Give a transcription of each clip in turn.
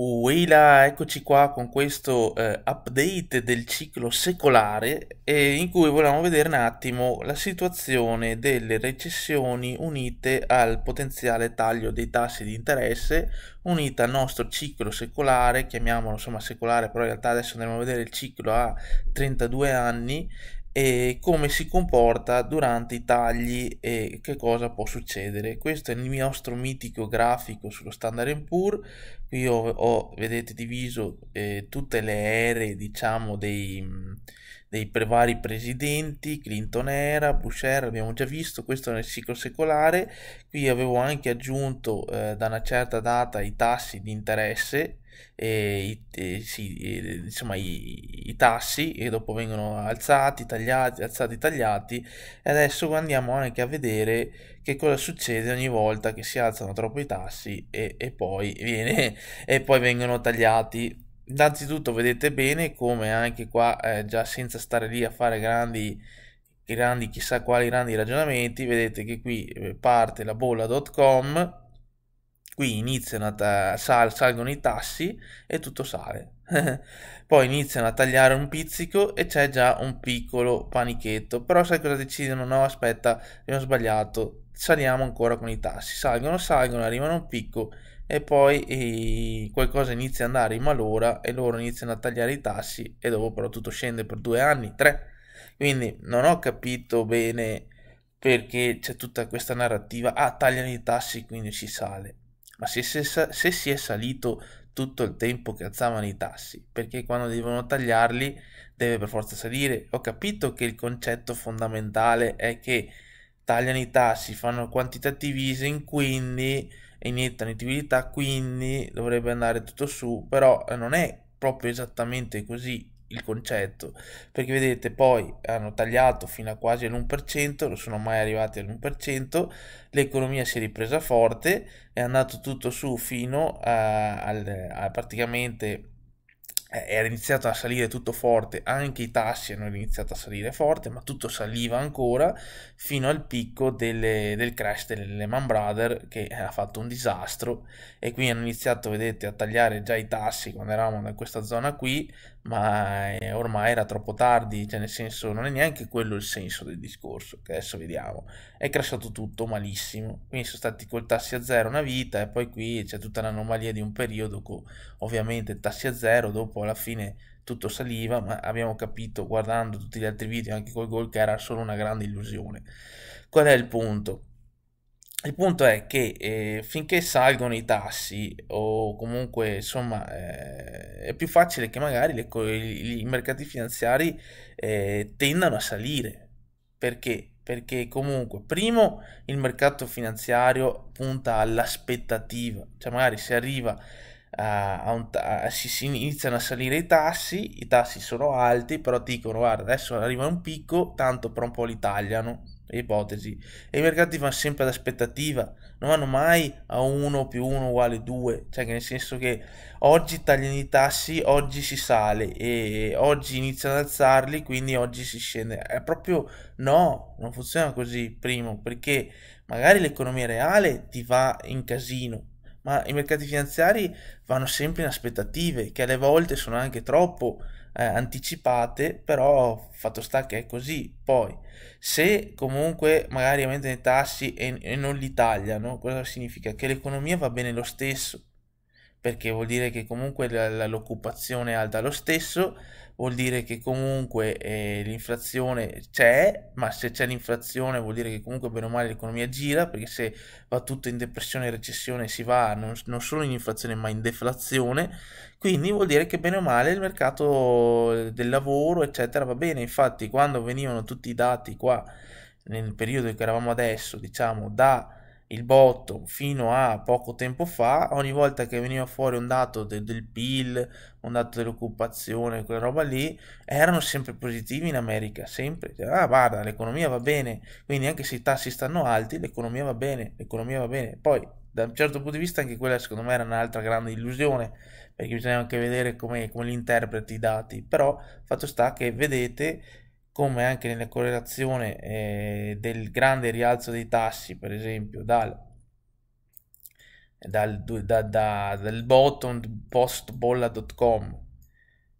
Uela, eccoci qua con questo eh, update del ciclo secolare eh, in cui volevamo vedere un attimo la situazione delle recessioni unite al potenziale taglio dei tassi di interesse unita al nostro ciclo secolare, chiamiamolo insomma secolare però in realtà adesso andremo a vedere il ciclo a 32 anni e come si comporta durante i tagli e che cosa può succedere. Questo è il nostro mitico grafico sullo Standard Poor's. Qui ho, ho vedete, diviso eh, tutte le ere, diciamo, dei, dei vari presidenti, Clinton era, Bush era, abbiamo già visto, questo nel ciclo secolare. Qui avevo anche aggiunto eh, da una certa data i tassi di interesse eh, i, sì, insomma, i, i, tassi che dopo vengono alzati, tagliati, alzati, tagliati e adesso andiamo anche a vedere che cosa succede ogni volta che si alzano troppo i tassi e, e, poi, viene, e poi vengono tagliati innanzitutto vedete bene come anche qua eh, già senza stare lì a fare grandi, grandi chissà quali grandi ragionamenti vedete che qui eh, parte la bolla.com Qui iniziano a ta- sal- salgono i tassi e tutto sale. Poi iniziano a tagliare un pizzico e c'è già un piccolo panichetto. Però sai cosa decidono? No, aspetta, abbiamo sbagliato. Saliamo ancora con i tassi. Salgono, salgono, arrivano a un picco e poi e qualcosa inizia a andare in malora e loro iniziano a tagliare i tassi e dopo però tutto scende per due anni, tre. Quindi non ho capito bene perché c'è tutta questa narrativa, ah tagliano i tassi quindi si sale ma se, se, se si è salito tutto il tempo che alzavano i tassi, perché quando devono tagliarli deve per forza salire. Ho capito che il concetto fondamentale è che tagliano i tassi, fanno quantitative easing, quindi iniettano liquidità, quindi dovrebbe andare tutto su, però eh, non è proprio esattamente così il concetto, perché vedete poi hanno tagliato fino a quasi all'1%, non sono mai arrivati all'1%, l'economia si è ripresa forte, è andato tutto su fino a, al, a praticamente eh, era iniziato a salire tutto forte, anche i tassi hanno iniziato a salire forte, ma tutto saliva ancora fino al picco delle, del crash delle Lehman Brothers che ha fatto un disastro e quindi hanno iniziato, vedete, a tagliare già i tassi quando eravamo in questa zona qui, ma eh, ormai era troppo tardi, cioè nel senso non è neanche quello il senso del discorso, che adesso vediamo. È crashato tutto malissimo, quindi sono stati col tassi a zero una vita e poi qui c'è tutta l'anomalia di un periodo con ovviamente tassi a zero, dopo alla fine tutto saliva, ma abbiamo capito guardando tutti gli altri video anche col gol che era solo una grande illusione. Qual è il punto? il punto è che eh, finché salgono i tassi o comunque insomma eh, è più facile che magari le, i, i mercati finanziari eh, tendano a salire. Perché? Perché comunque primo il mercato finanziario punta all'aspettativa, cioè magari si arriva a, a, un, a si, si, iniziano a salire i tassi, i tassi sono alti, però dicono guarda adesso arriva un picco, tanto però un po' li tagliano ipotesi e i mercati vanno sempre ad aspettativa, non vanno mai a 1 più 1 uguale 2, cioè nel senso che oggi tagliano i tassi, oggi si sale e oggi iniziano ad alzarli, quindi oggi si scende. È proprio no, non funziona così, primo, perché magari l'economia reale ti va in casino, ma i mercati finanziari vanno sempre in aspettative, che alle volte sono anche troppo eh, anticipate, però fatto sta che è così. Poi, se comunque magari aumentano i tassi e, e non li tagliano, cosa significa? Che l'economia va bene lo stesso perché vuol dire che comunque l'occupazione è alta lo stesso, vuol dire che comunque eh, l'inflazione c'è, ma se c'è l'inflazione vuol dire che comunque bene o male l'economia gira, perché se va tutto in depressione e recessione si va non, non, solo in inflazione ma in deflazione, quindi vuol dire che bene o male il mercato del lavoro eccetera va bene, infatti quando venivano tutti i dati qua nel periodo in cui eravamo adesso, diciamo da il bottom fino a poco tempo fa, ogni volta che veniva fuori un dato de- del PIL, un dato dell'occupazione, quella roba lì, erano sempre positivi in America, sempre. Ah, guarda, l'economia va bene, quindi anche se i tassi stanno alti, l'economia va bene, l'economia va bene. Poi, da un certo punto di vista, anche quella secondo me era un'altra grande illusione, perché bisogna anche vedere come, come li interpreti i dati, però fatto sta che vedete come anche nella correlazione eh, del grande rialzo dei tassi, per esempio, dal, dal, da, da, dal bottom post bolla.com.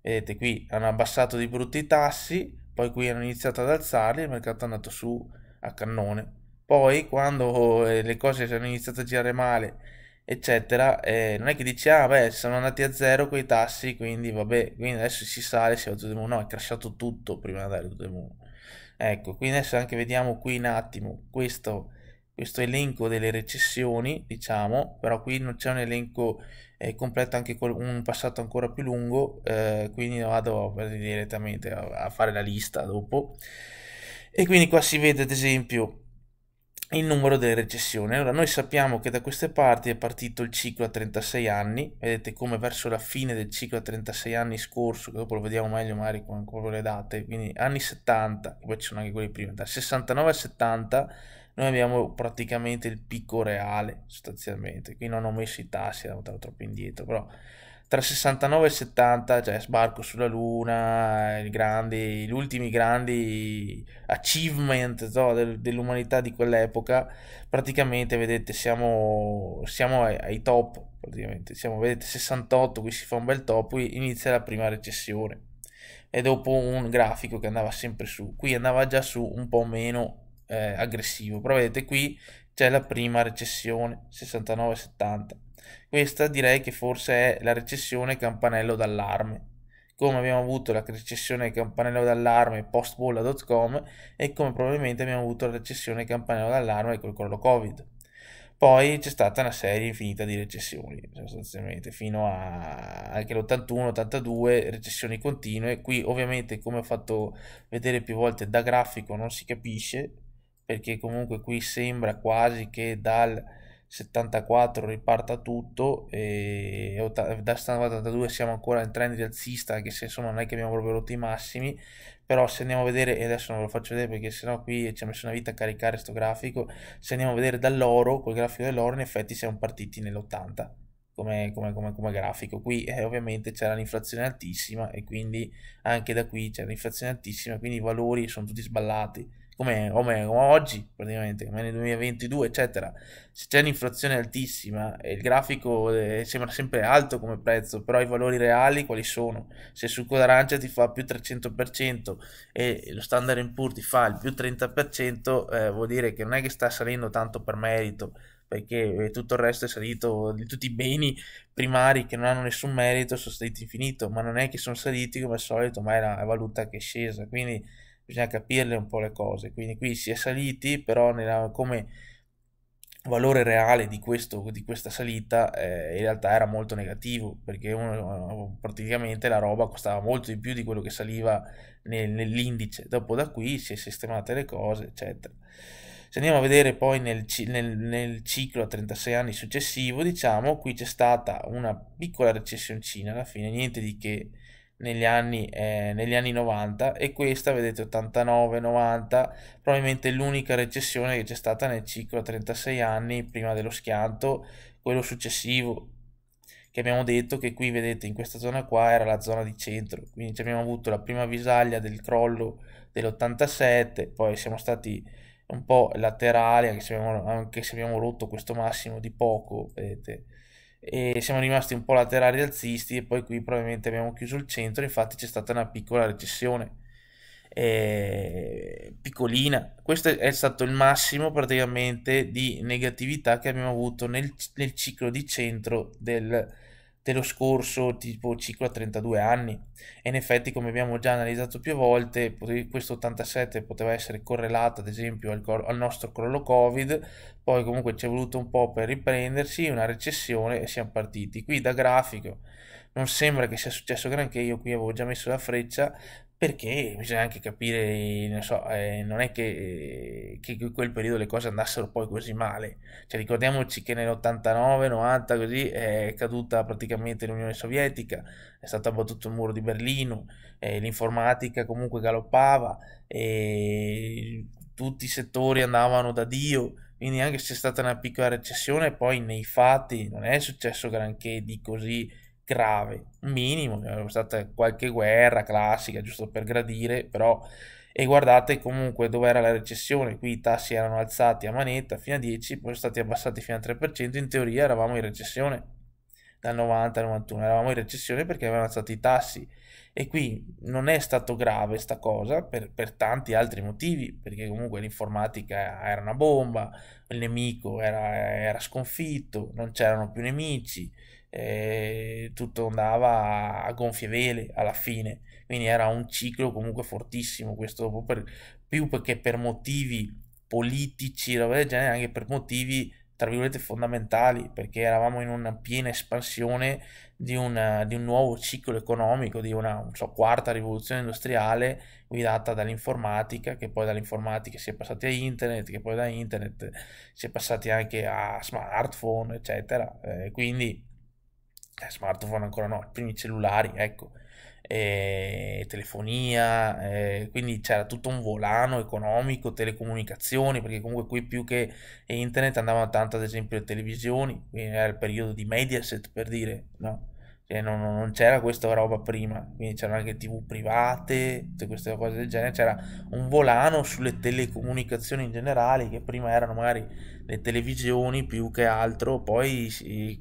Vedete qui hanno abbassato di brutto i tassi, poi qui hanno iniziato ad alzarli, il mercato è andato su a cannone. Poi quando eh, le cose hanno iniziato a girare male eccetera, eh, non è che dici, ah beh, sono andati a zero quei tassi, quindi vabbè, quindi adesso si sale, si va tutto il mondo, no, è crashato tutto prima di andare tutto il mondo. Ecco, quindi adesso anche vediamo qui un attimo questo, questo elenco delle recessioni, diciamo, però qui non c'è un elenco eh, completo, anche con un passato ancora più lungo, eh, quindi vado direttamente a, a fare la lista dopo. E quindi qua si vede ad esempio il numero delle recessioni. Allora, noi sappiamo che da queste parti è partito il ciclo a 36 anni, vedete come verso la fine del ciclo a 36 anni scorso, che dopo lo vediamo meglio magari con, con le date, quindi anni 70, poi ci sono anche quelli prima, dal 69 al 70 noi abbiamo praticamente il picco reale sostanzialmente, qui non ho messo i tassi, erano troppo indietro, però tra 69 e 70, cioè Sbarco sulla Luna, eh, grandi, gli ultimi grandi achievement no, del, dell'umanità di quell'epoca, praticamente vedete siamo, siamo ai, ai, top, praticamente siamo, vedete 68, qui si fa un bel top, qui inizia la prima recessione e dopo un grafico che andava sempre su, qui andava già su un po' meno eh, aggressivo, però vedete qui c'è la prima recessione, 69-70 questa direi che forse è la recessione campanello d'allarme come abbiamo avuto la recessione campanello d'allarme post bolla.com e come probabilmente abbiamo avuto la recessione campanello d'allarme col crollo Covid. Poi c'è stata una serie infinita di recessioni, sostanzialmente, fino a anche l'81-82, recessioni continue. Qui ovviamente, come ho fatto vedere più volte da grafico, non si capisce, perché comunque qui sembra quasi che dal 74 riparta tutto e da 82 siamo ancora in trend di alzista anche se insomma non è che abbiamo proprio rotto i massimi però se andiamo a vedere e adesso non ve lo faccio vedere perché sennò qui ci ha messo una vita a caricare questo grafico se andiamo a vedere dall'oro col grafico dell'oro in effetti siamo partiti nell'80 come, come, come, come grafico qui eh, ovviamente c'era l'inflazione altissima e quindi anche da qui c'è l'inflazione altissima quindi i valori sono tutti sballati come, come, come oggi praticamente, come nel 2022, eccetera, se c'è un'inflazione altissima e il grafico eh, sembra sempre alto come prezzo, però i valori reali quali sono? Se il succo d'arancia ti fa più 300% e lo standard Poor's ti fa il più 30%, eh, vuol dire che non è che sta salendo tanto per merito, perché eh, tutto il resto è salito di tutti i beni primari che non hanno nessun merito sono saliti infinito, ma non è che sono saliti come al solito, ma è la valuta che è scesa, quindi bisogna capirle un po' le cose. Quindi qui si è saliti, però nella, come valore reale di, questo, di questa salita eh, in realtà era molto negativo, perché uno, praticamente la roba costava molto di più di quello che saliva nel, nell'indice. Dopo da qui si è sistemate le cose, eccetera. Se andiamo a vedere poi nel, nel, nel ciclo a 36 anni successivo, diciamo, qui c'è stata una piccola recessioncina alla fine, niente di che negli anni, eh, negli anni 90 e questa, vedete, 89-90, probabilmente l'unica recessione che c'è stata nel ciclo a 36 anni prima dello schianto, quello successivo che abbiamo detto che qui vedete in questa zona qua era la zona di centro, quindi abbiamo avuto la prima visaglia del crollo dell'87, poi siamo stati un po' laterali anche se abbiamo, anche se abbiamo rotto questo massimo di poco, vedete e siamo rimasti un po' laterali alzisti e poi qui probabilmente abbiamo chiuso il centro, infatti c'è stata una piccola recessione. Eh, piccolina. Questo è stato il massimo praticamente di negatività che abbiamo avuto nel, nel ciclo di centro del, dello scorso tipo ciclo a 32 anni. E in effetti, come abbiamo già analizzato più volte, questo 87 poteva essere correlato ad esempio al, al nostro crollo Covid, poi comunque ci è voluto un po' per riprendersi, una recessione e siamo partiti. Qui da grafico non sembra che sia successo granché, io qui avevo già messo la freccia perché bisogna anche capire, non, so, eh, non è che, eh, che, in quel periodo le cose andassero poi così male, cioè, ricordiamoci che nell'89-90 così è caduta praticamente l'Unione Sovietica, è stato abbattuto il muro di Berlino, eh, l'informatica comunque galoppava, eh, tutti i settori andavano da Dio, quindi anche se è stata una piccola recessione, poi nei fatti non è successo granché di così grave, minimo, è stata qualche guerra classica, giusto per gradire, però e guardate comunque dove era la recessione, qui i tassi erano alzati a manetta fino a 10, poi sono stati abbassati fino a 3%, in teoria eravamo in recessione dal 90 al 91, eravamo in recessione perché avevano alzato i tassi e qui non è stato grave sta cosa per, per tanti altri motivi, perché comunque l'informatica era una bomba, il nemico era, era sconfitto, non c'erano più nemici, eh, tutto andava a gonfie vele alla fine. Quindi era un ciclo comunque fortissimo, questo per, più perché per motivi politici, roba del genere, anche per motivi tra virgolette fondamentali perché eravamo in una piena espansione di, una, di un nuovo ciclo economico, di una so, quarta rivoluzione industriale guidata dall'informatica, che poi dall'informatica si è passati a internet, che poi da internet si è passati anche a smartphone, eccetera. Eh, quindi eh, smartphone ancora no, i primi cellulari, ecco eh, telefonia, eh, quindi c'era tutto un volano economico, telecomunicazioni, perché comunque qui più che internet andavano tanto ad esempio le televisioni, quindi era il periodo di Mediaset per dire, no? Cioè, non, non, c'era questa roba prima, quindi c'erano anche tv private, tutte queste cose del genere, c'era un volano sulle telecomunicazioni in generale, che prima erano magari le televisioni più che altro, poi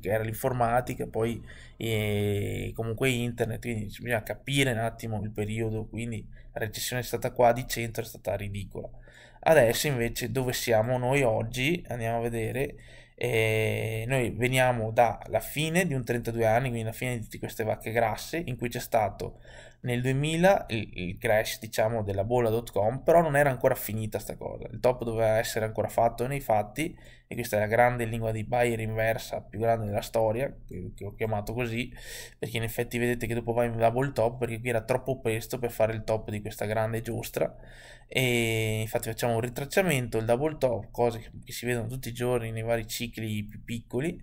era l'informatica, poi eh, comunque internet, quindi bisogna capire un attimo il periodo, quindi la recessione è stata qua di centro, è stata ridicola. Adesso invece dove siamo noi oggi, andiamo a vedere, e noi veniamo dalla fine di un 32 anni, quindi la fine di tutte queste vacche grasse, in cui c'è stato nel 2000 il, crash diciamo della bolla.com, però non era ancora finita sta cosa, il top doveva essere ancora fatto nei fatti e questa è la grande lingua di Bayer inversa più grande della storia, che, che ho chiamato così, perché in effetti vedete che dopo va in double top perché qui era troppo presto per fare il top di questa grande giostra e infatti facciamo un ritracciamento, il double top, cose che, che si vedono tutti i giorni nei vari cicli più piccoli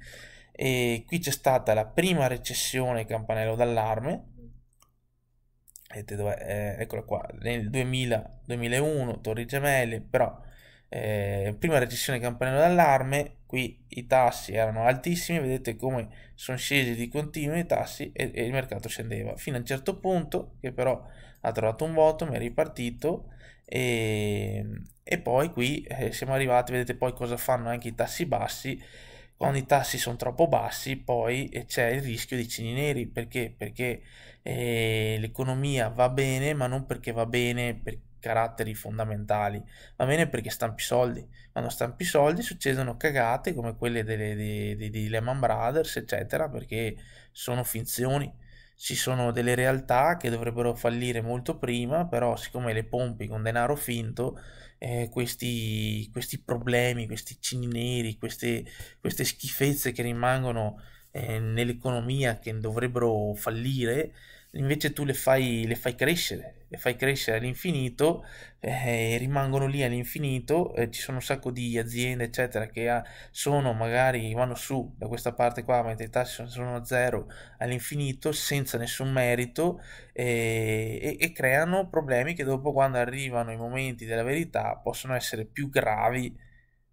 e qui c'è stata la prima recessione campanello d'allarme vedete dov'è? Eh, eccola qua nel 2000, 2001 Torri Gemelle però eh, prima recessione campanello d'allarme, qui i tassi erano altissimi, vedete come sono scesi di continuo i tassi e, e, il mercato scendeva, fino a un certo punto che però ha trovato un bottom, è ripartito e, ehm, e poi qui eh, siamo arrivati, vedete poi cosa fanno anche i tassi bassi, quando i tassi sono troppo bassi poi eh, c'è il rischio di cini neri perché, perché eh, l'economia va bene ma non perché va bene perché caratteri fondamentali, va bene perché stampi soldi, quando stampi soldi succedono cagate come quelle delle, dei, dei, dei Lehman Brothers, eccetera, perché sono finzioni ci sono delle realtà che dovrebbero fallire molto prima, però siccome le pompi con denaro finto, eh, questi, questi, problemi, questi cini neri, queste, queste schifezze che rimangono eh, nell'economia che dovrebbero fallire, invece tu le fai, le fai crescere le fai crescere all'infinito, eh, rimangono lì all'infinito, eh, ci sono un sacco di aziende, eccetera, che ha, ah, sono magari vanno su da questa parte qua, mentre i tassi sono, sono a zero all'infinito, senza nessun merito, eh, e, e creano problemi che dopo quando arrivano i momenti della verità possono essere più gravi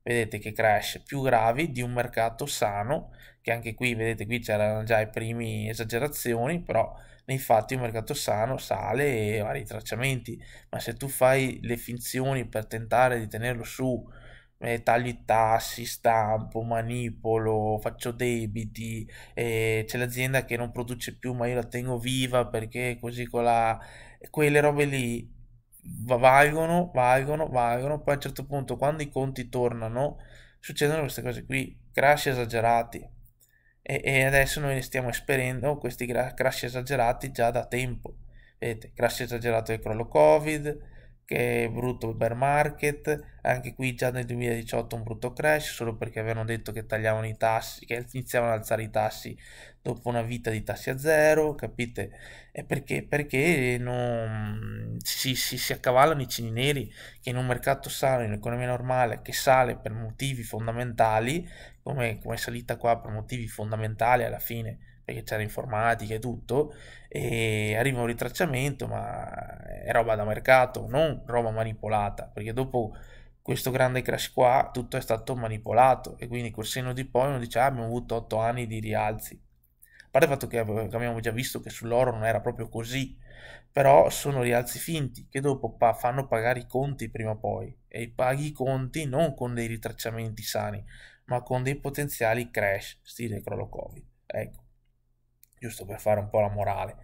vedete che crash più gravi di un mercato sano, che anche qui vedete qui c'erano già i primi esagerazioni, però nei fatti un mercato sano sale e va a ritracciamenti, ma se tu fai le finzioni per tentare di tenerlo su, eh, taglio i tassi, stampo, manipolo, faccio debiti, eh, c'è l'azienda che non produce più ma io la tengo viva perché così con la... quelle robe lì valgono, valgono, valgono, poi a un certo punto quando i conti tornano succedono queste cose qui, crash esagerati. E, e adesso noi stiamo esperendo questi crash esagerati già da tempo. Vedete, crash esagerato del crollo Covid, che è brutto bear market, anche qui già nel 2018 un brutto crash solo perché avevano detto che tagliavano i tassi, che iniziavano ad alzare i tassi dopo una vita di tassi a zero, capite? E perché, perché non, si, si, si, accavallano i cini neri che in un mercato sano, in un'economia normale, che sale per motivi fondamentali, come, come è salita qua per motivi fondamentali alla fine, perché c'era informatica e tutto, e arriva un ritracciamento, ma è roba da mercato, non roba manipolata, perché dopo questo grande crash qua tutto è stato manipolato e quindi col senno di poi uno dice ah, abbiamo avuto 8 anni di rialzi. A parte il fatto che abbiamo già visto che sull'oro non era proprio così, però sono rialzi finti che dopo pa- fanno pagare i conti prima o poi e paghi i conti non con dei ritracciamenti sani, ma con dei potenziali crash, stile crollo Covid. Ecco, giusto per fare un po' la morale.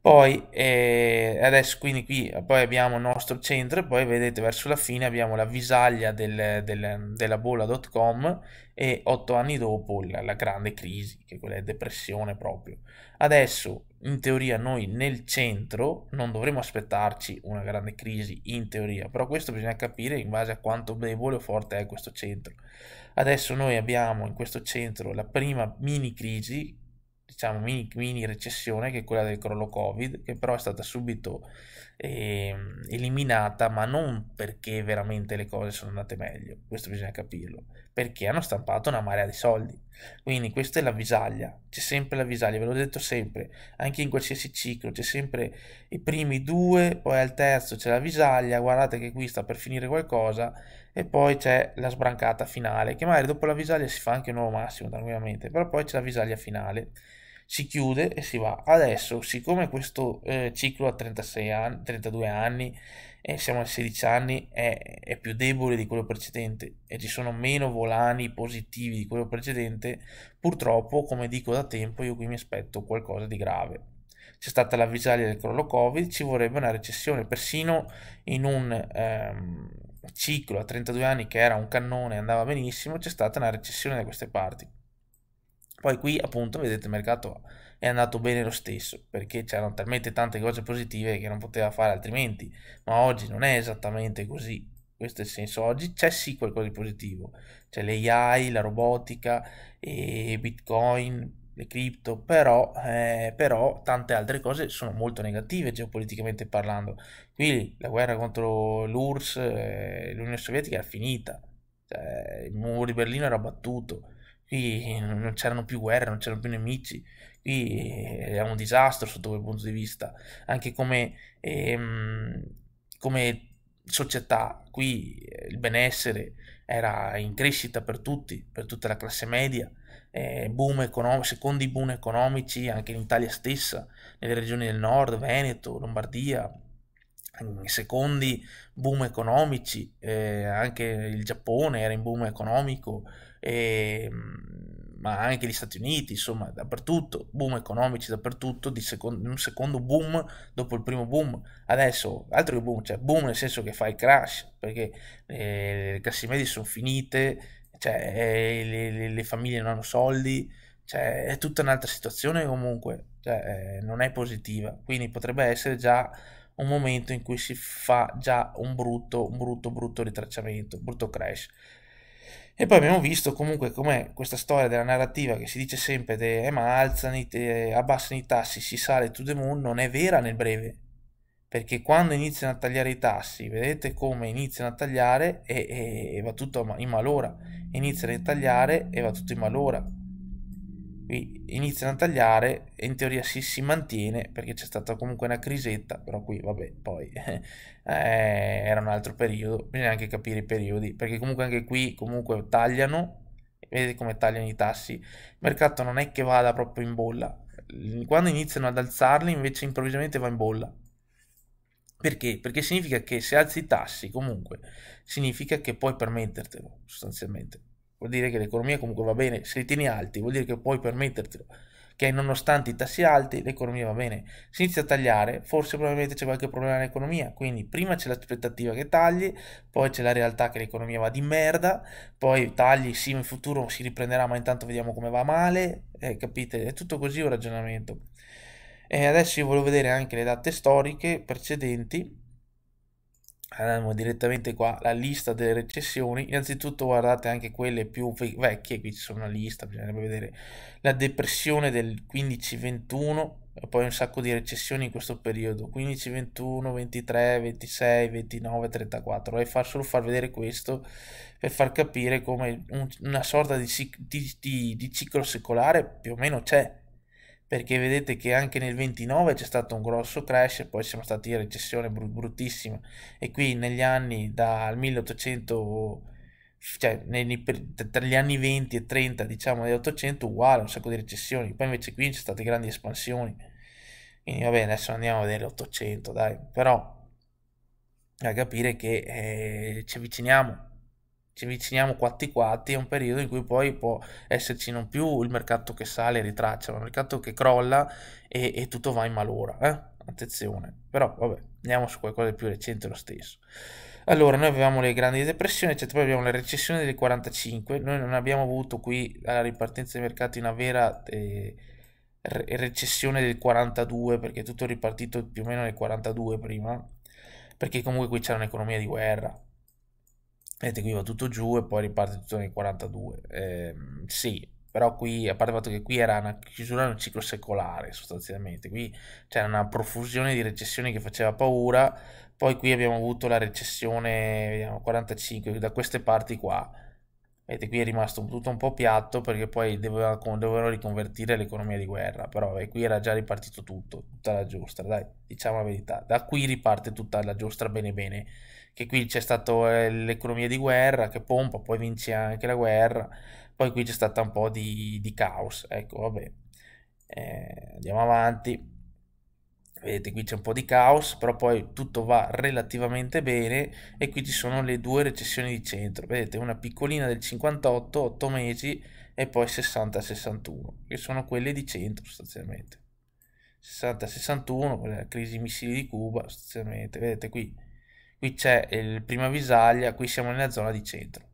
Poi eh, adesso quindi qui poi abbiamo il nostro centro e poi vedete verso la fine abbiamo la visaglia del, del, della bolla.com e otto anni dopo la, la, grande crisi, che quella è depressione proprio. Adesso in teoria noi nel centro non dovremmo aspettarci una grande crisi, in teoria, però questo bisogna capire in base a quanto debole o forte è questo centro. Adesso noi abbiamo in questo centro la prima mini crisi diciamo, mini, mini, recessione che è quella del crollo Covid, che però è stata subito eh, eliminata, ma non perché veramente le cose sono andate meglio, questo bisogna capirlo, perché hanno stampato una marea di soldi. Quindi questa è la visaglia, c'è sempre la visaglia, ve l'ho detto sempre, anche in qualsiasi ciclo, c'è sempre i primi due, poi al terzo c'è la visaglia, guardate che qui sta per finire qualcosa, e poi c'è la sbrancata finale, che magari dopo la visaglia si fa anche un nuovo massimo tranquillamente, però poi c'è la visaglia finale si chiude e si va. Adesso, siccome questo eh, ciclo a 36 anni, 32 anni e eh, siamo a 16 anni è, è, più debole di quello precedente e ci sono meno volani positivi di quello precedente, purtroppo, come dico da tempo, io qui mi aspetto qualcosa di grave. C'è stata la visaglia del crollo Covid, ci vorrebbe una recessione, persino in un... Ehm, ciclo a 32 anni che era un cannone e andava benissimo c'è stata una recessione da queste parti poi qui appunto vedete il mercato è andato bene lo stesso perché c'erano talmente tante cose positive che non poteva fare altrimenti, ma oggi non è esattamente così. Questo è il senso, oggi c'è sì qualcosa di positivo, c'è l'AI, la robotica, e Bitcoin, le cripto, però, eh, però, tante altre cose sono molto negative geopoliticamente parlando. Qui la guerra contro l'URSS, eh, l'Unione Sovietica era finita, cioè, il muro di Berlino era battuto, qui non c'erano più guerre, non c'erano più nemici, qui è eh, un disastro sotto quel punto di vista, anche come, ehm, come società, qui eh, il benessere era in crescita per tutti, per tutta la classe media, eh, secondi boom economici anche in Italia stessa, nelle regioni del nord, Veneto, Lombardia, secondi boom economici, eh, anche il Giappone era in boom economico, eh, ma anche gli Stati Uniti, insomma, dappertutto, boom economici dappertutto, di secondo, un secondo boom dopo il primo boom. Adesso, altro che boom, cioè boom nel senso che fai crash, perché eh, le classi medie sono finite, cioè, eh, le, le, le, famiglie non hanno soldi, cioè, è tutta un'altra situazione comunque, cioè, eh, non è positiva, quindi potrebbe essere già un momento in cui si fa già un brutto, un brutto, brutto ritracciamento, brutto crash. E poi abbiamo visto comunque com'è questa storia della narrativa che si dice sempre de, eh, ma alzani, te, abbassano i tassi, si sale to the moon, non è vera nel breve. Perché quando iniziano a tagliare i tassi, vedete come iniziano a tagliare e, e, e va tutto in malora. Iniziano a tagliare e va tutto in malora qui iniziano a tagliare e in teoria si, si mantiene perché c'è stata comunque una crisetta, però qui vabbè poi eh, era un altro periodo, bisogna anche capire i periodi perché comunque anche qui comunque tagliano, vedete come tagliano i tassi, il mercato non è che vada proprio in bolla, quando iniziano ad alzarli invece improvvisamente va in bolla. Perché? Perché significa che se alzi i tassi comunque significa che puoi permettertelo sostanzialmente vuol dire che l'economia comunque va bene, se li tieni alti vuol dire che puoi permettertelo, che nonostante i tassi alti l'economia va bene. si inizia a tagliare, forse probabilmente c'è qualche problema nell'economia, quindi prima c'è l'aspettativa che tagli, poi c'è la realtà che l'economia va di merda, poi tagli, sì in futuro si riprenderà ma intanto vediamo come va male, eh, capite? È tutto così un ragionamento. E adesso io volevo vedere anche le date storiche precedenti andiamo direttamente qua la lista delle recessioni innanzitutto guardate anche quelle più vecchie qui ci sono una lista bisognerebbe vedere la depressione del 15-21 poi un sacco di recessioni in questo periodo 15 21 23 26 29 34 e far solo far vedere questo per far capire come un, una sorta di, di, di, di ciclo secolare più o meno c'è perché vedete che anche nel 29 c'è stato un grosso crash e poi siamo stati in recessione bruttissima e qui negli anni dal 1800 cioè nei, tra gli anni 20 e 30 diciamo dell'Ottocento uguale un sacco di recessioni poi invece qui ci sono state grandi espansioni quindi va bene adesso andiamo a vedere l'800 dai però da capire che eh, ci avviciniamo ci avviciniamo quatti quatti è un periodo in cui poi può esserci non più il mercato che sale e ritraccia, ma il mercato che crolla e, e tutto va in malora. Eh? Attenzione, però vabbè, andiamo su qualcosa di più recente lo stesso. Allora, noi avevamo le grandi depressioni, eccetera, poi abbiamo la recessione del 45, noi non abbiamo avuto qui alla ripartenza dei mercati una vera eh, recessione del 42, perché tutto è ripartito più o meno nel 42 prima, perché comunque qui c'era un'economia di guerra, vedete qui va tutto giù e poi riparte tutto nel 42 eh, sì però qui a parte il fatto che qui era una chiusura un ciclo secolare sostanzialmente qui c'era una profusione di recessioni che faceva paura poi qui abbiamo avuto la recessione vediamo 45 da queste parti qua Vedete, qui è rimasto tutto un po' piatto perché poi dovevano, dovevano riconvertire l'economia di guerra, però vabbè, qui era già ripartito tutto, tutta la giostra, dai, diciamo la verità. Da qui riparte tutta la giostra bene bene che qui c'è stata eh, l'economia di guerra che pompa, poi vince anche la guerra, poi qui c'è stata un po' di, di caos, ecco vabbè, eh, andiamo avanti, vedete qui c'è un po' di caos, però poi tutto va relativamente bene e qui ci sono le due recessioni di centro, vedete una piccolina del 58, 8 mesi e poi 60-61, che sono quelle di centro sostanzialmente. 60-61, la crisi missili di Cuba, sostanzialmente, vedete qui qui c'è il prima visaglia, qui siamo nella zona di centro.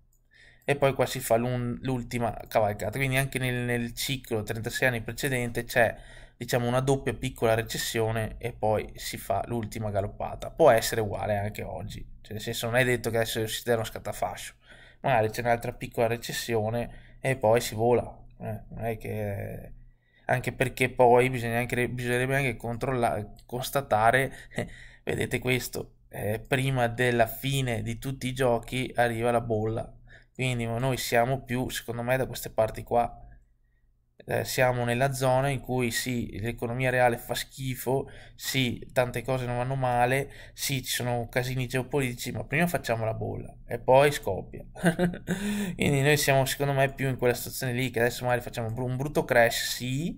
E poi qua si fa l'ultima cavalcata, quindi anche nel, nel ciclo 36 anni precedente c'è diciamo una doppia piccola recessione e poi si fa l'ultima galoppata. Può essere uguale anche oggi, cioè nel senso non è detto che adesso si dà uno scatafascio, magari c'è un'altra piccola recessione e poi si vola, eh, non è che anche perché poi bisogna anche, bisognerebbe anche controllare, constatare, eh, vedete questo, eh, prima della fine di tutti i giochi arriva la bolla. Quindi noi siamo più, secondo me, da queste parti qua. Eh, siamo nella zona in cui sì, l'economia reale fa schifo, sì, tante cose non vanno male, sì, ci sono casini geopolitici, ma prima facciamo la bolla e poi scoppia. Quindi noi siamo, secondo me, più in quella situazione lì che adesso magari facciamo un brutto crash, sì,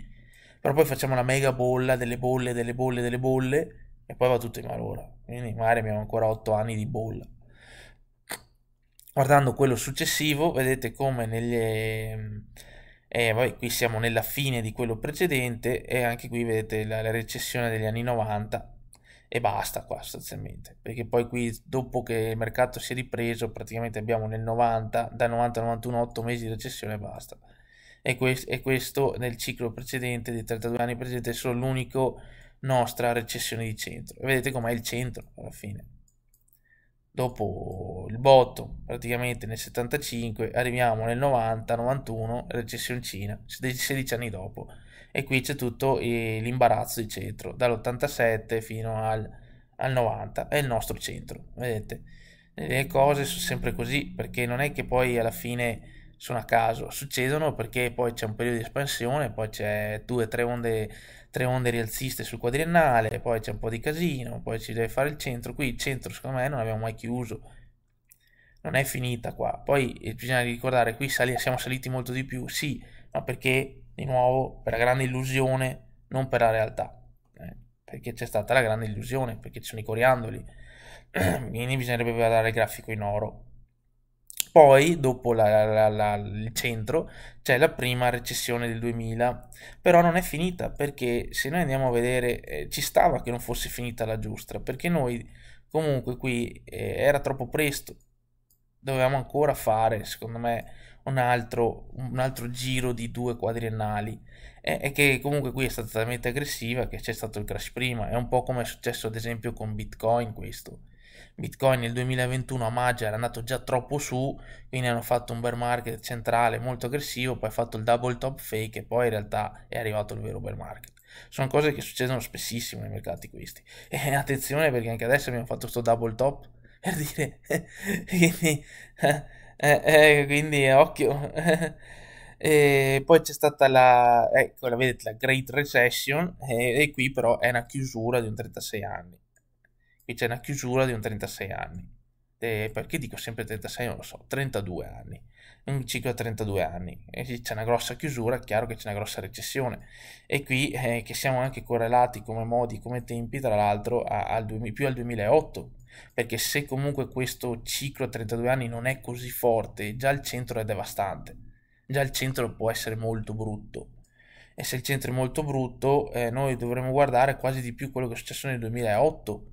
però poi facciamo la mega bolla delle bolle, delle bolle, delle bolle e poi va tutto in malora quindi magari abbiamo ancora 8 anni di bolla. Guardando quello successivo, vedete come negli... Eh, poi eh, qui siamo nella fine di quello precedente e anche qui vedete la, la recessione degli anni 90 e basta qua sostanzialmente perché poi qui dopo che il mercato si è ripreso praticamente abbiamo nel 90 da 90 al 91 8 mesi di recessione e basta e, questo nel ciclo precedente di 32 anni precedenti è solo l'unico nostra recessione di centro. E vedete com'è il centro alla fine. Dopo il botto, praticamente nel 75, arriviamo nel 90-91, recessione Cina, 16 anni dopo. E qui c'è tutto eh, l'imbarazzo di centro, dall'87 fino al, al 90, è il nostro centro, vedete. Le cose sono sempre così, perché non è che poi alla fine sono a caso, succedono perché poi c'è un periodo di espansione, poi c'è due, tre onde, tre onde rialziste sul quadriennale, poi c'è un po' di casino, poi ci deve fare il centro, qui il centro secondo me non abbiamo mai chiuso, non è finita qua, poi eh, bisogna ricordare qui sali, siamo saliti molto di più, sì, ma perché di nuovo per la grande illusione, non per la realtà, eh, perché c'è stata la grande illusione, perché ci sono i coriandoli, quindi bisognerebbe guardare il grafico in oro poi, dopo la, la, la, il centro, c'è la prima recessione del 2000, però non è finita perché se noi andiamo a vedere, eh, ci stava che non fosse finita la giusta perché noi comunque qui eh, era troppo presto, dovevamo ancora fare, secondo me, un altro, un altro giro di due quadriennali e, e, che comunque qui è stata talmente aggressiva che c'è stato il crash prima, è un po' come è successo ad esempio con Bitcoin questo Bitcoin nel 2021 a maggio era andato già troppo su, quindi hanno fatto un bear market centrale molto aggressivo, poi ha fatto il double top fake e poi in realtà è arrivato il vero bear market. Sono cose che succedono spessissimo nei mercati questi. E attenzione perché anche adesso abbiamo fatto questo double top per dire... quindi, eh, eh, quindi occhio. E poi c'è stata la, ecco, la, vedete, la Great Recession e, eh, e qui però è una chiusura di un 36 anni qui c'è una chiusura di un 36 anni. E perché dico sempre 36? Non lo so, 32 anni, un ciclo a 32 anni. E c'è una grossa chiusura, è chiaro che c'è una grossa recessione. E qui eh, che siamo anche correlati come modi, come tempi, tra l'altro, a, al 2000, più al 2008. Perché se comunque questo ciclo a 32 anni non è così forte, già il centro è devastante, già il centro può essere molto brutto e se il centro è molto brutto eh, noi dovremmo guardare quasi di più quello che è successo nel 2008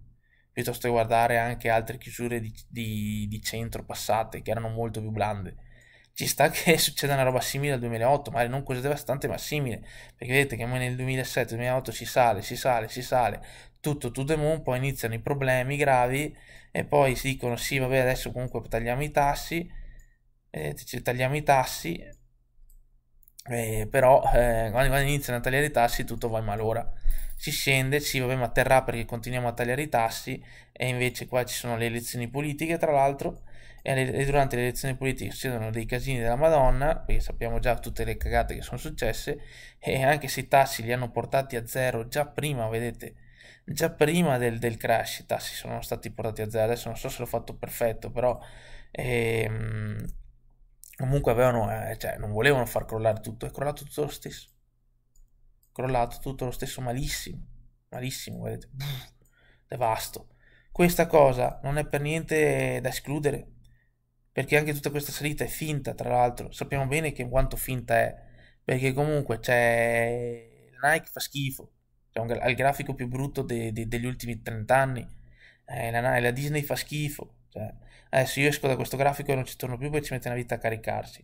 piuttosto che guardare anche altre chiusure di, di, di, centro passate che erano molto più blande. Ci sta che succeda una roba simile al 2008, magari non così devastante, ma simile, perché vedete che nel 2007-2008 si sale, si sale, si sale, tutto to the moon, poi iniziano i problemi gravi e poi si dicono sì, vabbè, adesso comunque tagliamo i tassi, eh, tagliamo i tassi, eh, però eh, quando, quando, iniziano a tagliare i tassi tutto va in malora. Si scende, sì, vabbè, ma terrà perché continuiamo a tagliare i tassi e invece qua ci sono le elezioni politiche, tra l'altro, e, le, e durante le elezioni politiche succedono dei casini della Madonna, perché sappiamo già tutte le cagate che sono successe, e anche se i tassi li hanno portati a zero già prima, vedete, già prima del, del crash i tassi sono stati portati a zero, adesso non so se l'ho fatto perfetto, però... Ehm, comunque avevano, eh, cioè, non volevano far crollare tutto, è crollato tutto lo stesso. Crollato tutto lo stesso, malissimo, malissimo, vedete, Pff, devasto. Questa cosa non è per niente da escludere, perché anche tutta questa salita è finta, tra l'altro, sappiamo bene che quanto finta è, perché comunque c'è cioè, Nike fa schifo, cioè, ha il grafico più brutto de, de, degli ultimi 30 anni, eh, la, la Disney fa schifo, cioè, adesso eh, io esco da questo grafico e non ci torno più perché ci mette una vita a caricarsi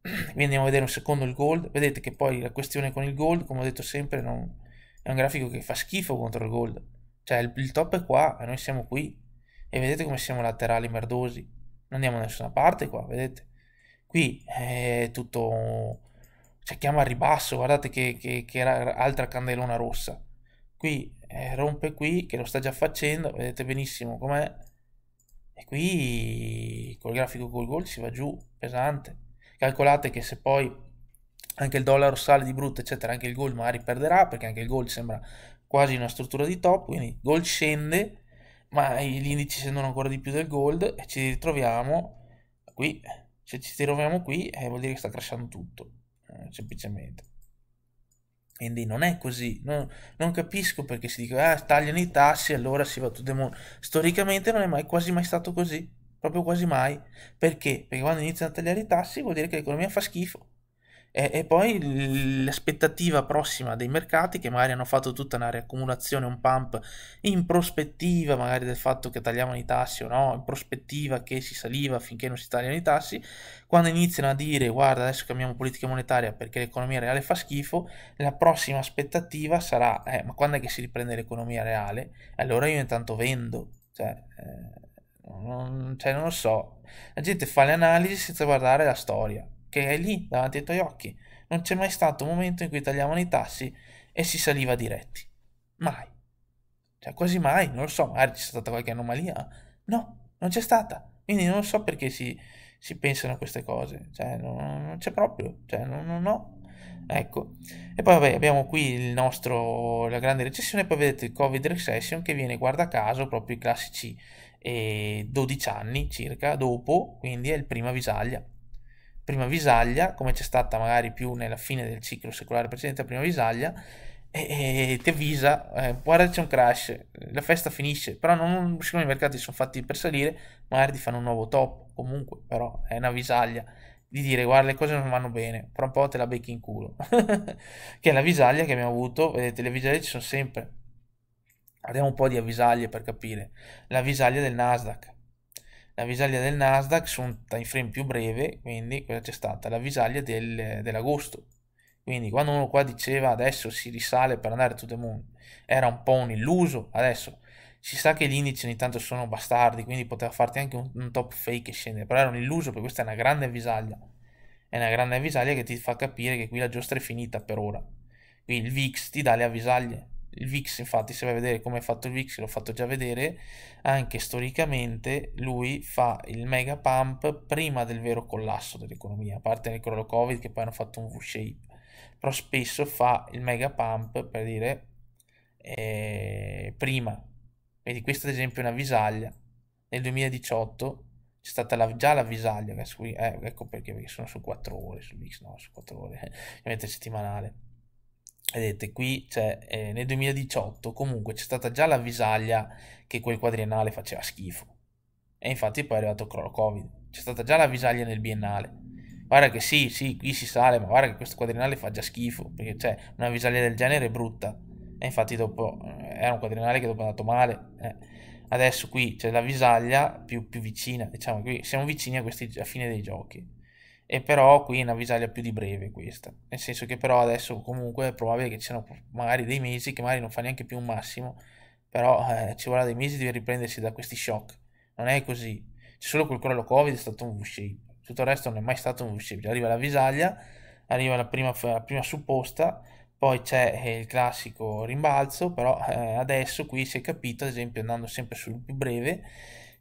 quindi andiamo a vedere un secondo il gold vedete che poi la questione con il gold come ho detto sempre non... è un grafico che fa schifo contro il gold cioè il, il top è qua e noi siamo qui e vedete come siamo laterali merdosi non andiamo da nessuna parte qua vedete qui è tutto cioè chiama al ribasso guardate che, che, che era altra candelona rossa qui eh, rompe qui che lo sta già facendo vedete benissimo com'è e qui col grafico col gol si va giù pesante. Calcolate che se poi anche il dollaro sale di brutto, eccetera, anche il gol magari perderà perché anche il gol sembra quasi una struttura di top, quindi gol scende, ma gli indici scendono ancora di più del gold e ci ritroviamo qui. Se ci ritroviamo qui eh, vuol dire che sta crashando tutto, eh, semplicemente. Quindi non è così, non, non capisco perché si dica ah, tagliano i tassi e allora si va tutto il Storicamente non è mai, quasi mai stato così, proprio quasi mai. Perché? Perché quando iniziano a tagliare i tassi vuol dire che l'economia fa schifo. E, e poi l'aspettativa prossima dei mercati che magari hanno fatto tutta una riaccumulazione, un pump in prospettiva magari del fatto che tagliavano i tassi o no, in prospettiva che si saliva finché non si tagliano i tassi, quando iniziano a dire guarda adesso cambiamo politica monetaria perché l'economia reale fa schifo, la prossima aspettativa sarà eh, ma quando è che si riprende l'economia reale? Allora io intanto vendo, cioè, eh, non, cioè non lo so, la gente fa le analisi senza guardare la storia che è lì davanti ai tuoi occhi. Non c'è mai stato un momento in cui tagliavano i tassi e si saliva diretti. Mai. Cioè, quasi mai, non lo so, magari c'è stata qualche anomalia. No, non c'è stata. Quindi non so perché si, si pensano a queste cose. Cioè, non, non c'è proprio. Cioè, non, non, no. Ecco, e poi vabbè, abbiamo qui il nostro, la grande recessione, poi vedete il Covid Recession che viene, guarda caso, proprio i classici eh, 12 anni circa dopo, quindi è il prima visaglia prima visaglia, come c'è stata magari più nella fine del ciclo secolare precedente la prima visaglia, e, e ti avvisa, eh, guarda c'è un crash, la festa finisce, però non, siccome i mercati sono fatti per salire, magari ti fanno un nuovo top, comunque però è una visaglia di dire guarda le cose non vanno bene, però un po' te la becchi in culo, che è la visaglia che abbiamo avuto, vedete le visaglie ci sono sempre, abbiamo un po' di avvisaglie per capire, la visaglia del Nasdaq, la visaglia del Nasdaq su un time frame più breve, quindi cosa c'è stata, la visaglia del, dell'agosto. Quindi quando uno qua diceva adesso si risale per andare to the moon, era un po' un illuso, adesso si sa che gli indici ogni tanto sono bastardi, quindi poteva farti anche un, un top fake che scende, però era un illuso perché questa è una grande avvisaglia. è una grande avvisaglia che ti fa capire che qui la giostra è finita per ora. Qui il VIX ti dà le avvisaglie, il VIX, infatti, se vai a vedere come è fatto il VIX, l'ho fatto già vedere, anche storicamente lui fa il mega pump prima del vero collasso dell'economia, a parte nel crollo Covid che poi hanno fatto un V-shape, però spesso fa il mega pump per dire eh, prima. Vedi, questa ad esempio è una visaglia. Nel 2018 c'è stata la, già la visaglia, eh, ecco perché, perché sono su 4 ore, su VIX, no, su 4 ore, ovviamente settimanale Vedete, qui cioè, eh, nel 2018 comunque c'è stata già l'avvisaglia che quel quadriennale faceva schifo. E infatti poi è arrivato il crollo Covid. C'è stata già l'avvisaglia nel biennale. Guarda che sì, sì, qui si sale, ma guarda che questo quadriennale fa già schifo, perché c'è cioè, una visaglia del genere è brutta. E infatti dopo eh, era un quadriennale che dopo è andato male. Eh. Adesso qui c'è la visaglia più, più vicina, diciamo qui siamo vicini a, questi, a fine dei giochi. E però qui è una visaglia più di breve questa, nel senso che però adesso comunque è probabile che ci siano magari dei mesi che magari non fa neanche più un massimo, però eh, ci vorrà dei mesi di riprendersi da questi shock. Non è così. C'è solo col crollo Covid è stato un V-shape, tutto il resto non è mai stato un V-shape. Arriva la visaglia, arriva la prima, la prima supposta, poi c'è eh, il classico rimbalzo, però eh, adesso qui si è capito, ad esempio andando sempre sul più breve,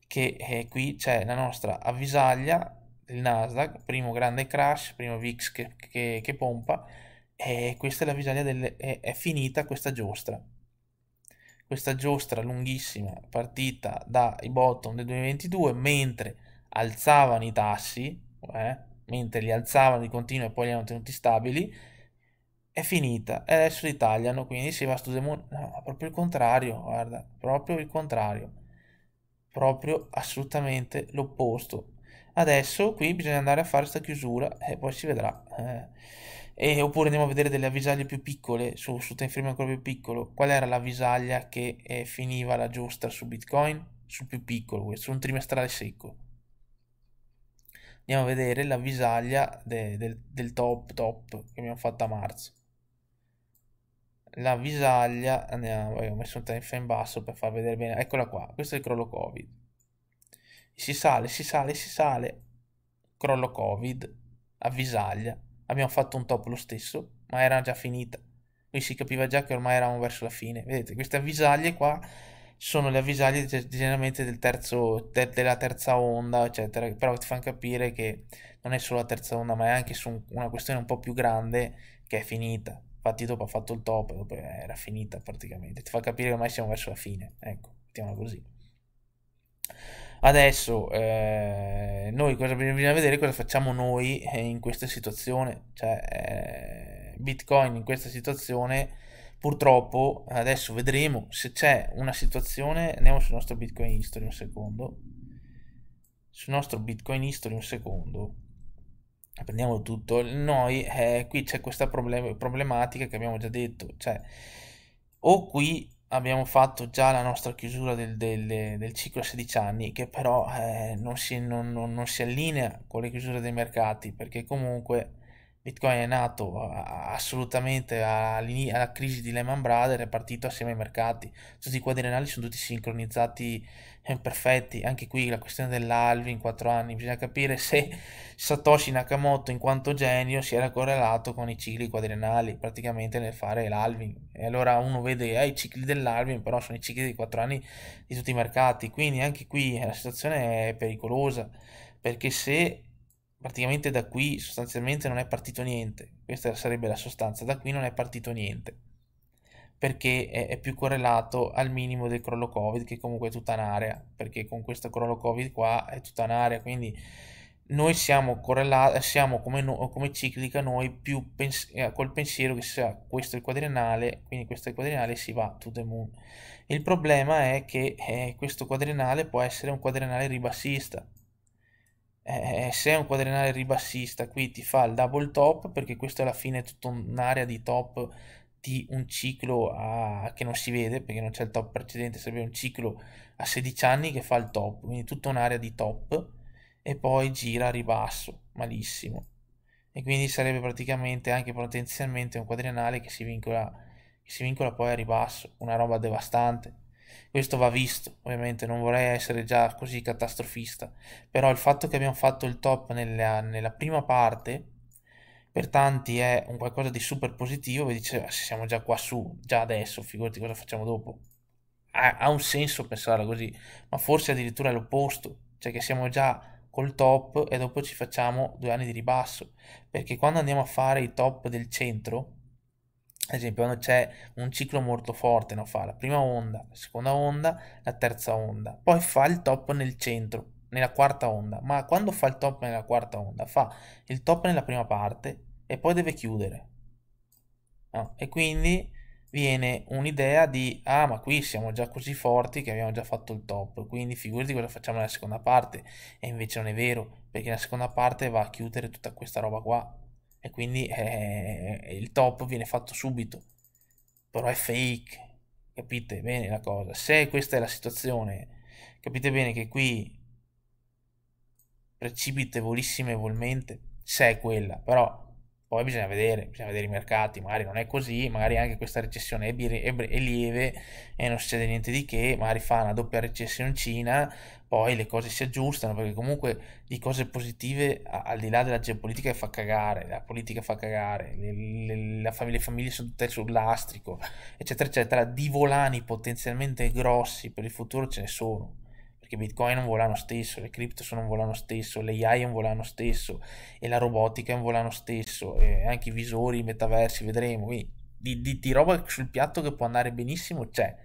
che eh, qui c'è la nostra avvisaglia il Nasdaq, primo grande crash, primo VIX che, che, che pompa, e questa è la visaglia del... È, è finita questa giostra. Questa giostra lunghissima partita dai bottom del 2022, mentre alzavano i tassi, eh, mentre li alzavano di continuo e poi li hanno tenuti stabili, è finita e adesso li tagliano, quindi si va a Studemon... No, proprio il contrario, guarda, proprio il contrario. Proprio assolutamente l'opposto adesso qui bisogna andare a fare questa chiusura e eh, poi si vedrà eh. e, oppure andiamo a vedere delle avvisaglie più piccole su, su time frame ancora più piccolo qual era l'avvisaglia che eh, finiva la giusta su bitcoin sul più piccolo su un trimestrale secco andiamo a vedere l'avvisaglia de, del, del top top che abbiamo fatto a marzo la visaglia andiamo, ho messo un time frame basso per far vedere bene, eccola qua, questo è il crollo covid si sale, si sale, si sale. Crollo Covid. Avvisaglia. Abbiamo fatto un top lo stesso, ma era già finita. Qui si capiva già che ormai eravamo verso la fine. Vedete, queste avvisaglie qua sono le avvisaglie generalmente del terzo, de, della terza onda, eccetera, però ti fanno capire che non è solo la terza onda, ma è anche su una questione un po' più grande che è finita. Infatti dopo ha fatto il top, dopo era finita praticamente. Ti fa capire che ormai siamo verso la fine, ecco, mettiamola così. Adesso eh, noi cosa bisogna vedere cosa facciamo noi eh, in questa situazione, cioè eh, Bitcoin in questa situazione purtroppo adesso vedremo se c'è una situazione, andiamo sul nostro Bitcoin History un secondo, sul nostro Bitcoin History un secondo, prendiamo tutto, noi eh, qui c'è questa problematica che abbiamo già detto, cioè o qui abbiamo fatto già la nostra chiusura del, del, del ciclo a 16 anni, che però eh, non, si, non, non, non, si, allinea con le chiusure dei mercati, perché comunque Bitcoin è nato assolutamente alla crisi di Lehman Brothers, è partito assieme ai mercati. Tutti i quadri quadrenali sono tutti sincronizzati eh, perfetti. Anche qui la questione dell'Alvin in 4 anni, bisogna capire se Satoshi Nakamoto in quanto genio si era correlato con i cicli quadriennali, praticamente nel fare l'Alvin. E allora uno vede eh, i cicli dell'Alvin, però sono i cicli di 4 anni di tutti i mercati, quindi anche qui eh, la situazione è pericolosa, perché se praticamente da qui sostanzialmente non è partito niente, questa sarebbe la sostanza, da qui non è partito niente perché è, è, più correlato al minimo del crollo Covid, che comunque è tutta un'area, perché con questo crollo Covid qua è tutta un'area, quindi noi siamo correlati, siamo come, no, come, ciclica noi più pens- eh, col pensiero che sia questo il quadriennale, quindi questo è il quadriennale si va to the moon. Il problema è che eh, questo quadriennale può essere un quadriennale ribassista. Eh, eh, eh se è un quadriennale ribassista, qui ti fa il double top perché questa alla fine è tutta un'area di top di un ciclo a, che non si vede perché non c'è il top precedente, sarebbe un ciclo a 16 anni che fa il top, quindi tutta un'area di top e poi gira a ribasso, malissimo. E quindi sarebbe praticamente anche potenzialmente un quadriennale che si vincola, che si vincola poi a ribasso, una roba devastante. Questo va visto, ovviamente non vorrei essere già così catastrofista, però il fatto che abbiamo fatto il top nella, nella prima parte per tanti è un qualcosa di super positivo e dice ah, siamo già qua su, già adesso, figurati cosa facciamo dopo. Ha, ha un senso pensare così, ma forse addirittura è l'opposto, cioè che siamo già col top e dopo ci facciamo due anni di ribasso, perché quando andiamo a fare i top del centro, ad esempio quando c'è un ciclo molto forte, no? fa la prima onda, la seconda onda, la terza onda, poi fa il top nel centro, nella quarta onda, ma quando fa il top nella quarta onda, fa il top nella prima parte, e poi deve chiudere. No? E quindi viene un'idea di ah ma qui siamo già così forti che abbiamo già fatto il top quindi figurati cosa facciamo nella seconda parte e invece non è vero perché la seconda parte va a chiudere tutta questa roba qua e quindi eh, eh, eh il top viene fatto subito però è fake capite bene la cosa se questa è la situazione capite bene che qui precipitevolissimamente se è quella però poi bisogna vedere, bisogna vedere i mercati, magari non è così, magari anche questa recessione è, lieve e non succede niente di che, magari fa una doppia recessione in Cina, poi le cose si aggiustano, perché comunque di cose positive, al di là della geopolitica, fa cagare, la politica fa cagare, le, le, le, famiglie, le famiglie sono tutte sul lastrico, eccetera, eccetera, di volani potenzialmente grossi per il futuro ce ne sono perché Bitcoin non vola lo stesso, le cripto sono un volano stesso, l'AI è un volano stesso e la robotica è un volano stesso, e anche i visori, i metaversi, vedremo. Quindi, di, di, di roba sul piatto che può andare benissimo c'è,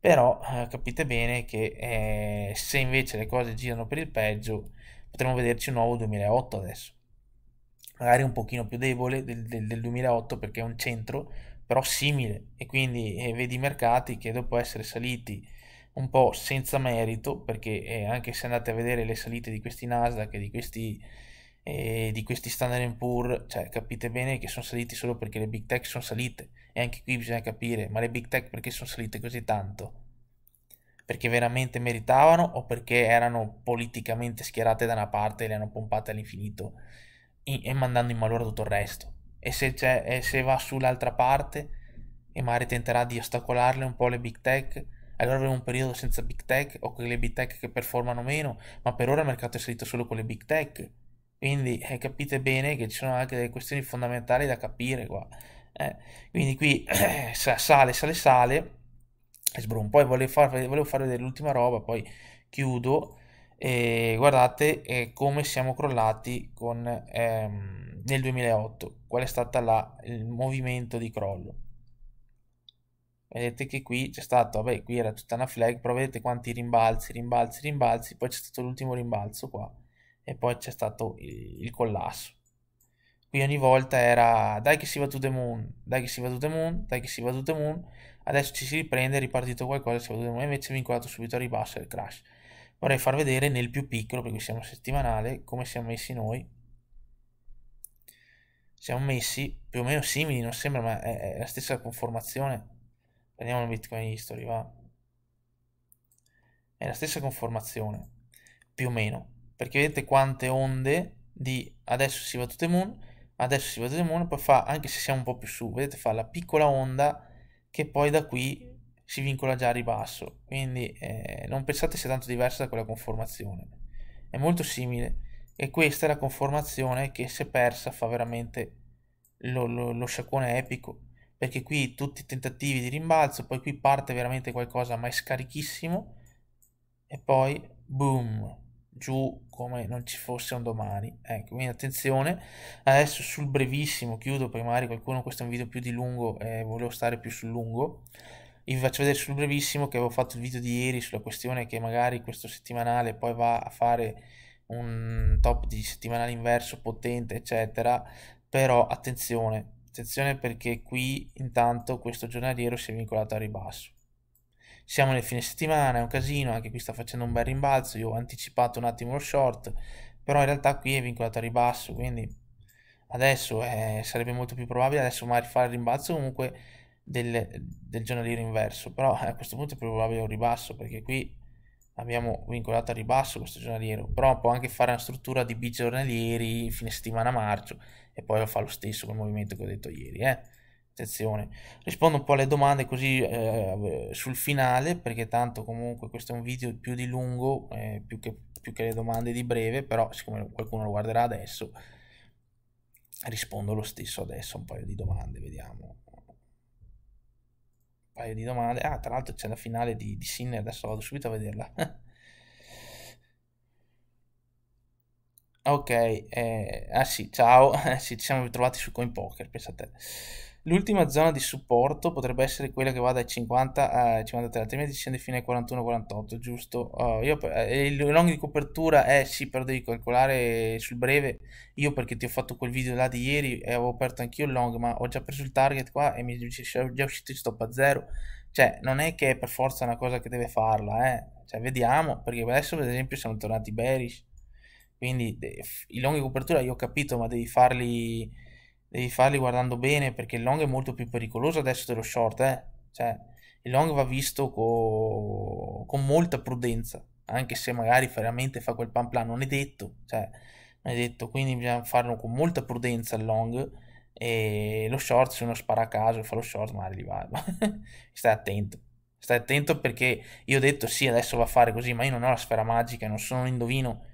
però eh, capite bene che eh, se invece le cose girano per il peggio potremmo vederci un nuovo 2008 adesso magari un pochino più debole del, del, del, 2008 perché è un centro però simile e quindi eh, vedi i mercati che dopo essere saliti un po' senza merito, perché eh, anche se andate a vedere le salite di questi Nasdaq e di questi, eh, di questi Standard Poor's, cioè, capite bene che sono saliti solo perché le big tech sono salite, e anche qui bisogna capire, ma le big tech perché sono salite così tanto? Perché veramente meritavano o perché erano politicamente schierate da una parte e le hanno pompate all'infinito in, e mandando in malora tutto il resto? E se, e se va sull'altra parte e magari tenterà di ostacolarle un po' le big tech allora avremo un periodo senza big tech o con le big tech che performano meno, ma per ora il mercato è salito solo con le big tech. Quindi eh, capite bene che ci sono anche delle questioni fondamentali da capire qua. Eh, quindi qui eh, sale, sale, sale. Sbrum. Poi volevo, far, volevo fare dell'ultima roba, poi chiudo. E guardate eh, come siamo crollati con, ehm, nel 2008, qual è stato il movimento di crollo. Vedete che qui c'è stato, vabbè, qui era tutta una flag, però vedete quanti rimbalzi, rimbalzi, rimbalzi, poi c'è stato l'ultimo rimbalzo qua e poi c'è stato il, collasso. Qui ogni volta era dai che si va to the moon, dai che si va to the moon, dai che si va to the moon, adesso ci si riprende, è ripartito qualcosa, si va to the moon, invece è vincolato subito al ribasso e al crash. Vorrei far vedere nel più piccolo, perché siamo settimanale, come siamo messi noi. Siamo messi più o meno simili, non sembra, ma è la stessa conformazione prendiamo Bitcoin History, va. È la stessa conformazione, più o meno, perché vedete quante onde di adesso si va tutto in moon, adesso si va tutto in moon, poi fa, anche se siamo un po' più su, vedete, fa la piccola onda che poi da qui si vincola già a ribasso, quindi eh, non pensate sia tanto diversa da quella conformazione, è molto simile e questa è la conformazione che se persa fa veramente lo, lo, lo sciacquone epico perché qui tutti i tentativi di rimbalzo, poi qui parte veramente qualcosa ma è scarichissimo e poi boom, giù come non ci fosse un domani. Ecco, quindi attenzione. Adesso sul brevissimo chiudo perché magari qualcuno questo è un video più di lungo e volevo stare più sul lungo. vi faccio vedere sul brevissimo che avevo fatto il video di ieri sulla questione che magari questo settimanale poi va a fare un top di settimanale inverso potente, eccetera. Però attenzione, attenzione perché qui intanto questo giornaliero si è vincolato a ribasso siamo nel fine settimana, è un casino, anche qui sta facendo un bel rimbalzo, io ho anticipato un attimo lo short, però in realtà qui è vincolato a ribasso, quindi adesso eh, sarebbe molto più probabile adesso magari fare il rimbalzo comunque del, del giornaliero inverso, però eh, a questo punto è più probabile un ribasso perché qui l'abbiamo vincolato al ribasso questo giornaliero, però può anche fare una struttura di bigiornalieri fine settimana marzo e poi lo fa lo stesso quel movimento che ho detto ieri. Eh? Attenzione, rispondo un po' alle domande così eh, sul finale perché tanto comunque questo è un video più di lungo, eh, più, che, più che le domande di breve, però siccome qualcuno lo guarderà adesso rispondo lo stesso adesso a un paio di domande, vediamo paio di domande. Ah, tra l'altro c'è la finale di, di Sinner, adesso vado subito a vederla. ok, eh, ah sì, ciao, sì, ci siamo ritrovati su CoinPoker, pensate. L'ultima zona di supporto potrebbe essere quella che va dai 50 a 53, altrimenti scende fino ai 41-48, giusto? Uh, io, eh, il long di copertura è eh, sì, però devi calcolare sul breve. Io perché ti ho fatto quel video là di ieri e avevo aperto anch'io il long, ma ho già preso il target qua e mi dice già uscito il stop a 0. Cioè, non è che è per forza una cosa che deve farla, eh. Cioè, vediamo, perché adesso per esempio siamo tornati bearish. Quindi i long di copertura io ho capito, ma devi farli devi farli guardando bene perché il long è molto più pericoloso adesso dello short, eh? cioè il long va visto co... con molta prudenza, anche se magari veramente fa quel pan plan, non è detto, cioè, non è detto, quindi bisogna farlo con molta prudenza il long e lo short se uno spara a caso fa lo short ma gli va, stai attento. Stai attento perché io ho detto sì, adesso va a fare così, ma io non ho la sfera magica, non sono un indovino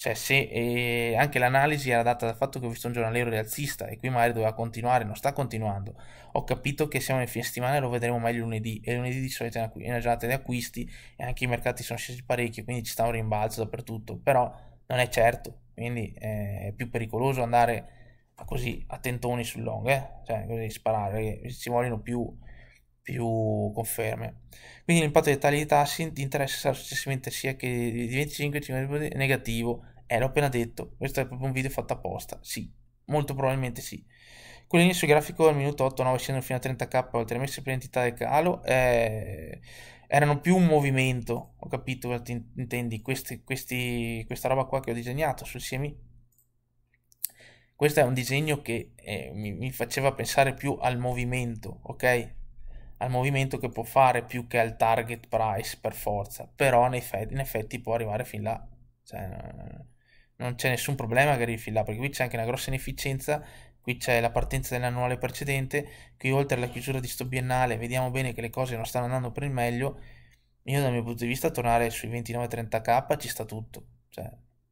cioè, se eh, anche l'analisi era data dal fatto che ho visto un giornaliero rialzista e qui magari doveva continuare, non sta continuando. Ho capito che siamo in fine settimana e lo vedremo meglio lunedì. E lunedì di solito è una giornata di acquisti e anche i mercati sono scesi parecchio, quindi ci sta un rimbalzo dappertutto. Però non è certo, quindi eh, è più pericoloso andare così a tentoni sul long, eh? cioè così sparare, ci vogliono più più conferme. Quindi l'impatto di tali tassi di interesse sarà successivamente sia che di 25 50 negativo. Eh, l'ho appena detto, questo è proprio un video fatto apposta. Sì, molto probabilmente sì. Quello in grafico al minuto 8-9 scende fino a 30k, oltre messe per l'entità del calo, eh, erano più un movimento, ho capito cosa ti intendi, questi, questi, questa roba qua che ho disegnato sul CMI. Questo è un disegno che eh, mi, mi faceva pensare più al movimento, ok? al movimento che può fare più che al target price per forza, però in effetti, in effetti può arrivare fin là, cioè, non c'è nessun problema che arrivi fin là, perché qui c'è anche una grossa inefficienza, qui c'è la partenza dell'annuale precedente, qui oltre alla chiusura di sto biennale vediamo bene che le cose non stanno andando per il meglio, io dal mio punto di vista tornare sui 29-30k ci sta tutto, cioè,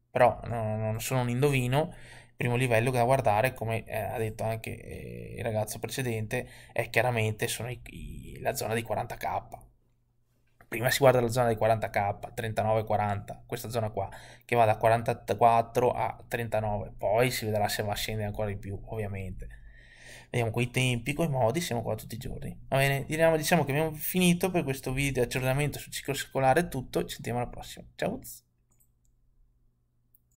però no, non sono un indovino primo livello da guardare, come eh, ha detto anche eh, il ragazzo precedente, è chiaramente sono i, i, la zona di 40k. Prima si guarda la zona di 40k, 39-40, questa zona qua, che va da 44 a 39, poi si vedrà se va a scendere ancora di più, ovviamente. Vediamo quei tempi, quei modi, siamo qua tutti i giorni. Va bene, diciamo, diciamo che abbiamo finito per questo video di aggiornamento sul ciclo secolare, è tutto, ci sentiamo alla prossima. Ciao!